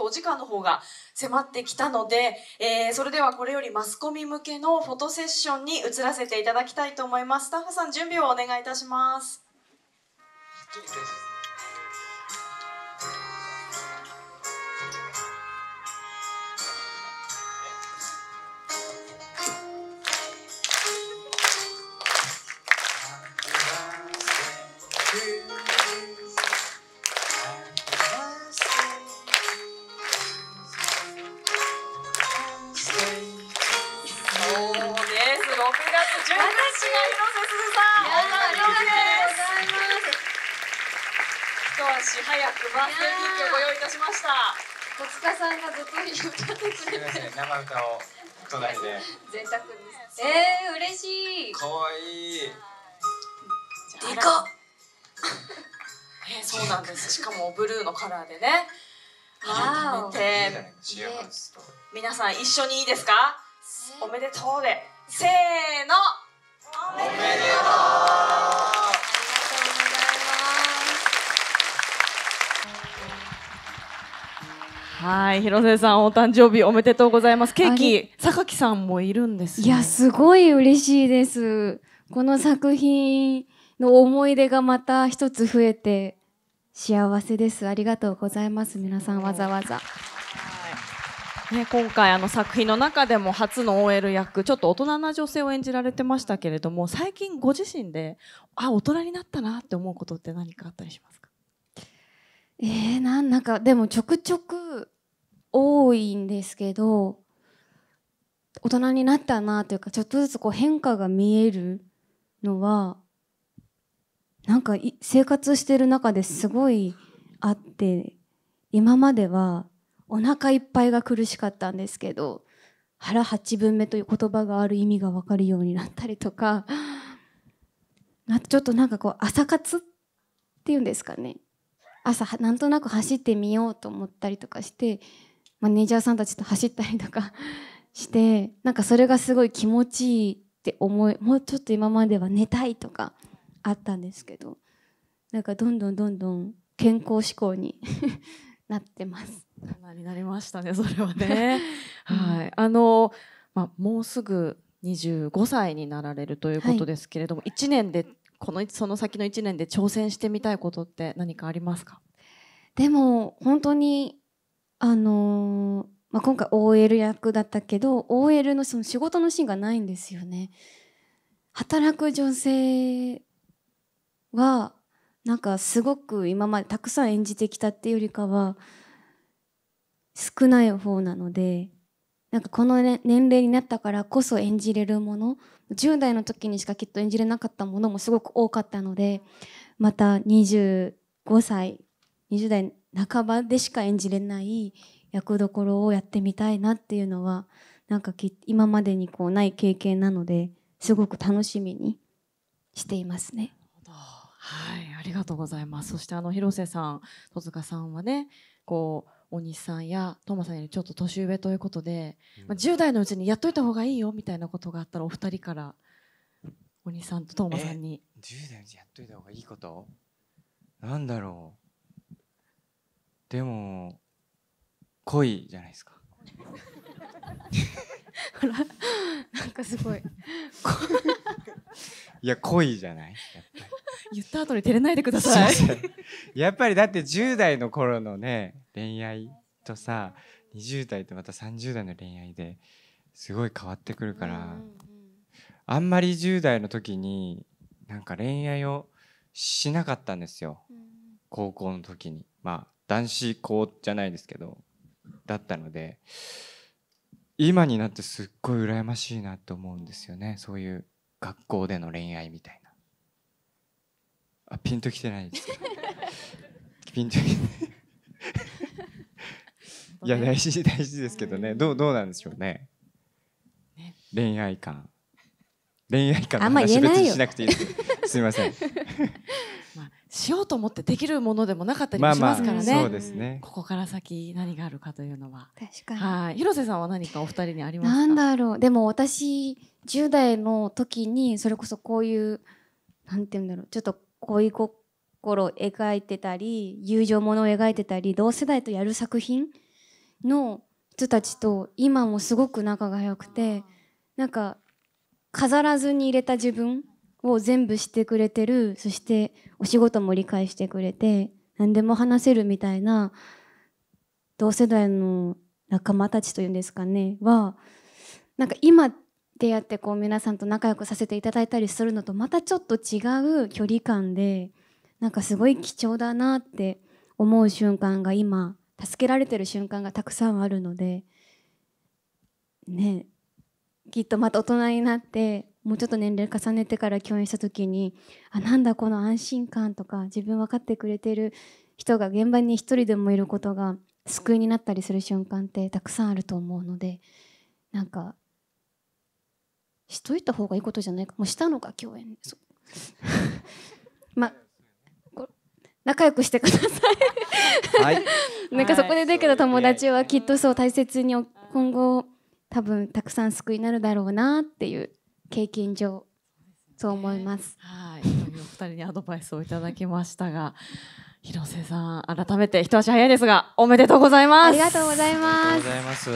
お時間の方が迫ってきたので、えー、それではこれよりマスコミ向けのフォトセッションに移らせていただきたいと思いますスタッフさん準備をお願いいたします6月1日が広瀬すずさんお誕生日です一足早くバースデーケーキをご用意いたしました戸塚さんがずっと歌ってくれてす生歌を隣で贅沢えー、嬉しい可愛いいでかえー、そうなんですしかもブルーのカラーでね改めて皆さん一緒にいいですかおめでとうでせーのおめでとうありがとうございますはい広瀬さんお誕生日おめでとうございますケーキ榊さんもいるんです、ね、いやすごい嬉しいですこの作品の思い出がまた一つ増えて幸せですありがとうございます皆さんわざわざ。ね、今回あの作品の中でも初の OL 役ちょっと大人な女性を演じられてましたけれども最近ご自身であ大人になったなって思うことって何かあったりしますかえー、なんかでもちょくちょく多いんですけど大人になったなというかちょっとずつこう変化が見えるのはなんか生活してる中ですごいあって今まではお腹いっぱいが苦しかったんですけど腹八分目という言葉がある意味が分かるようになったりとかちょっとなんかこう朝活っていうんですかね朝なんとなく走ってみようと思ったりとかしてマネージャーさんたちと走ったりとか してなんかそれがすごい気持ちいいって思いもうちょっと今までは寝たいとかあったんですけどなんかどんどんどんどん健康志向に なってます。大人になりましたねそれはね。はい、あの、まあ、もうすぐ25歳になられるということですけれども、はい、1年でこのその先の1年で挑戦してみたいことって何かありますかでも本当にあのー、まあ、今回 OL 役だったけど OL のその仕事のシーンがないんですよね。働く女性はなんかすごく今までたくさん演じてきたっていうよりかは少ない方なのでなんかこの、ね、年齢になったからこそ演じれるもの10代の時にしかきっと演じれなかったものもすごく多かったのでまた25歳20代半ばでしか演じれない役どころをやってみたいなっていうのはなんか今までにこうない経験なのですごく楽しみにしていますね。はい、ありがとうございます。そしてあの広瀬さん、戸塚さんはね、こう大西さんやトマさんよりちょっと年上ということで、まあ、10代のうちにやっといた方がいいよみたいなことがあったらお二人から大西さんとトマさんに。10代のうちにやっといた方がいいことなんだろうでも恋じゃないですか。ほらなんかすごい。いや恋じゃないやっぱり。言った後に照れないでください。やっぱりだって10代の頃のね恋愛とさ20代とまた30代の恋愛ですごい変わってくるから、あんまり10代の時になんか恋愛をしなかったんですよ、高校の時にまあ男子校じゃないですけどだったので今になってすっごい羨ましいなと思うんですよねそういう学校での恋愛みたいな。あピンときてないですピンときてない いや大事大事ですけどねどうどうなんでしょうね恋愛感恋愛感の話別にしなくていいですすみません まあ、しようと思ってできるものでもなかったりもしますからねまあまあね、ここから先何があるかというのは確かにはい広瀬さんは何かお二人にありますなんだろうでも私10代の時にそれこそこういうなんて言うんだろうちょっと恋心を描いてたり友情ものを描いてたり同世代とやる作品の人たちと今もすごく仲が良くてなんか飾らずに入れた自分を全部してくれてるそしてお仕事も理解してくれて何でも話せるみたいな同世代の仲間たちというんですかねはなんか今出会ってこう皆さんと仲良くさせていただいたりするのとまたちょっと違う距離感でなんかすごい貴重だなって思う瞬間が今助けられてる瞬間がたくさんあるのでねきっとまた大人になってもうちょっと年齢重ねてから共演した時にあなんだこの安心感とか自分分かってくれてる人が現場に一人でもいることが救いになったりする瞬間ってたくさんあると思うのでなんかしといた方がいいことじゃないかもうしたのか共演 まあ仲良くしてくださいはい、なんかそこでできた友達はきっとそう大切に今後多分たくさん救いになるだろうなっていう経験上そう思います。はい、お二人にアドバイスをいただきましたが、広瀬さん改めて一足早いですがおめでとうございます。ありがとうございます。